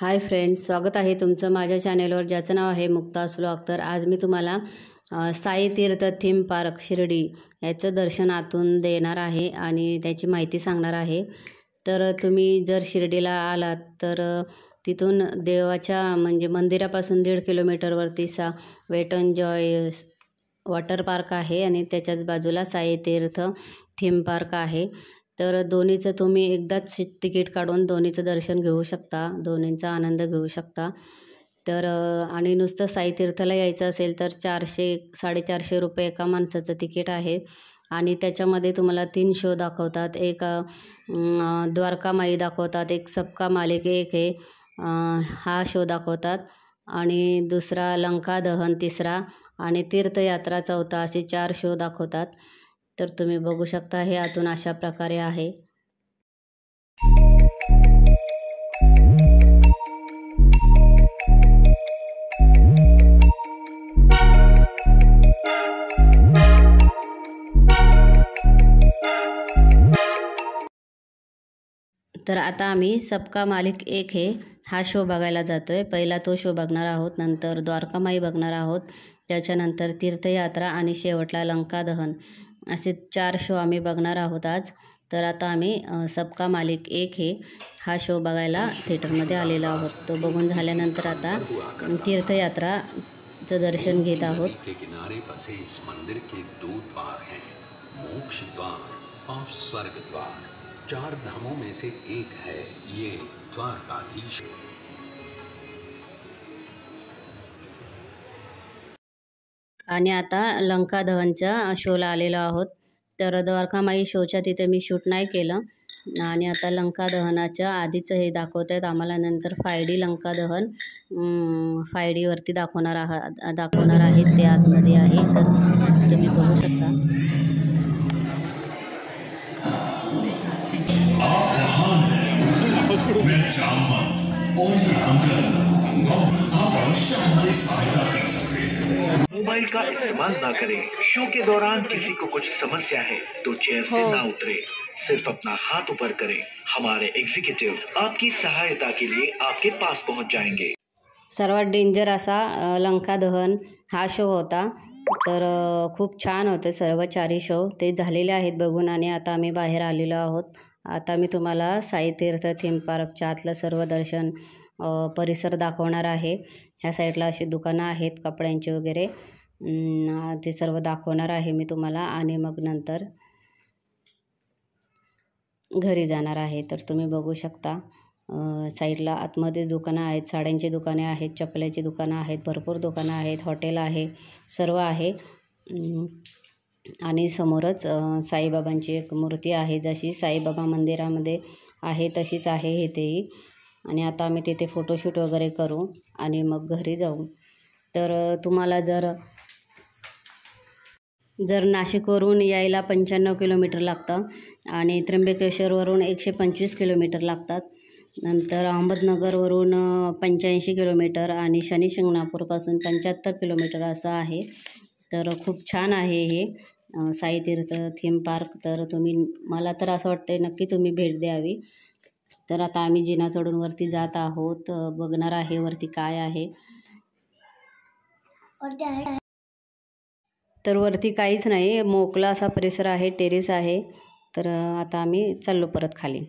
hi friends स्वागत आहे तुमचं माझ्या चॅनेलवर ज्याचं नाव आहे मुक्ता स्लॉग तर आज मी तुम्हाला साई तीर्थ थीम पार्क शिर्डी याचं दर्शन आतून देणार आहे आणि त्याची माहिती सांगणार आहे तर तुम्ही जर शिर्डीला आलात तर तिथून देवाच्या म्हणजे मंदिरापासून दीड किलोमीटरवरती सा वेट जॉय वॉटर पार्क आहे आणि त्याच्याच बाजूला साई तीर्थ थीम पार्क आहे तर दोन्हीचं तुम्ही एकदाच शी तिकीट काढून दोन्हीचं दर्शन घेऊ शकता दोन्हींचा आनंद घेऊ शकता तर आणि नुसतं साईतीर्थला यायचं असेल तर चारशे साडेचारशे रुपये एका माणसाचं तिकीट आहे आणि त्याच्यामध्ये तुम्हाला तीन शो दाखवतात एक द्वारकामाई दाखवतात एक सबका मालिक एक हे हा शो दाखवतात आणि दुसरा लंका दहन तिसरा आणि तीर्थयात्रा चौथा असे चार शो दाखवतात तर तुम्ही बघू शकता हे आतून अशा प्रकारे आहे तर आता आम्ही सबका मालिक एक हे हा शो बघायला जातो आहे पहिला तो शो बघणार आहोत नंतर द्वारकामाई बघणार आहोत त्याच्यानंतर तीर्थयात्रा आणि शेवटला लंका दहन असे चार शो आम्ही बघणार आहोत आज तर आता आम्ही सबका मालिक एक हे हा शो बघायला थिएटरमध्ये आलेला आहोत तो बघून झाल्यानंतर आता तीर्थयात्राचं दर्शन घेत आहोत चार धामों में से एक है ये द्वारकाधीश आणि आता लंका दहनचा शोला आलेलो आहोत तर द्वारका माई शोच्या तिथे मी शूट नाही केलं आणि आता लंका दहनाच्या आधीचं हे दाखवत आहेत आम्हाला नंतर फायडी लंका दहन फायडीवरती दाखवणार आहात दाखवणार आहेत ते आतमध्ये आहे तर तुम्ही बघू शकता मोबाइल का इस्तेमाल ना करें शो के दौरान किसी को कुछ समस्या है तो चेयर से ना उतरे सिर्फ अपना हाथ ऊपर करें हमारे एग्जीक्यूटिव आपकी सहायता के लिए आपके पास पहुंच जाएंगे सर्वात डेंजर असा लंका दहन हा शो होता तर खूप छान होते सर्व चारी शो ते झालेले आहेत बघून आणि आता आम्ही बाहेर आलेलो आहोत आता मी तुम्हाला साईतीर्थ थीम पार्कच्या आतलं सर्व दर्शन परिसर दाखवणार आहे ह्या साईडला अशी दुकानं आहेत कपड्यांची वगैरे ते सर्व दाखवणार आहे मी तुम्हाला आणि मग नंतर घरी जाणार आहे तर तुम्ही बघू शकता साईडला आतमध्येच दुकानं आहेत साड्यांची दुकाने आहेत चपल्याची दुकानं आहेत भरपूर दुकानं आहेत हॉटेल आहे सर्व आहे आणि समोरच साईबाबांची एक मूर्ती आहे जशी साईबाबा मंदिरामध्ये आहे तशीच आहे हे तेही आणि आता आम्ही तिथे फोटोशूट वगैरे करू आणि मग घरी जाऊ तर तुम्हाला जर जर नाशिकवरून यायला पंच्याण्णव किलोमीटर लागतं आणि त्र्यंबकेश्वरवरून एकशे पंचवीस किलोमीटर लागतात नंतर अहमदनगरवरून पंच्याऐंशी किलोमीटर आणि शनी शिंगणापूरपासून पंच्याहत्तर किलोमीटर असं आहे तर खूप छान आहे हे साईतीर्थ थीम पार्क तर तुम्ही मला तर असं वाटतं नक्की तुम्ही भेट द्यावी तर आता आम्ही जिना चढून वरती जात आहोत बघणार आहे वरती काय आहे तर वरती काहीच नाही मोकला असा परिसर आहे टेरेस आहे तर आता आम्ही चाललो परत खाली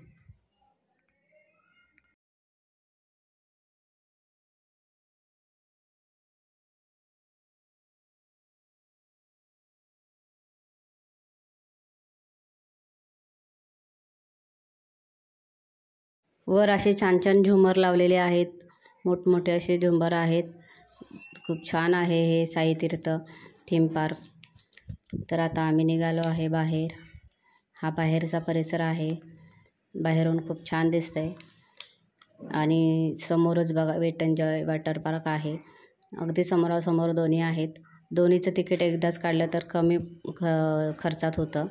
वर असे छान छान झुंबर लावलेले आहेत मोठमोठे असे झुंबर आहेत खूप छान आहे हे तीर्थ थीम पार्क तर आता आम्ही निघालो आहे बाहेर हा बाहेरचा परिसर आहे बाहेरून खूप छान दिसतं आहे आणि समोरच बघा वेट एन्जॉय वॉटर पार्क आहे अगदी समोरासमोर दोन्ही आहेत दोन्हीचं तिकीट एकदाच काढलं तर कमी ख खर्चात होतं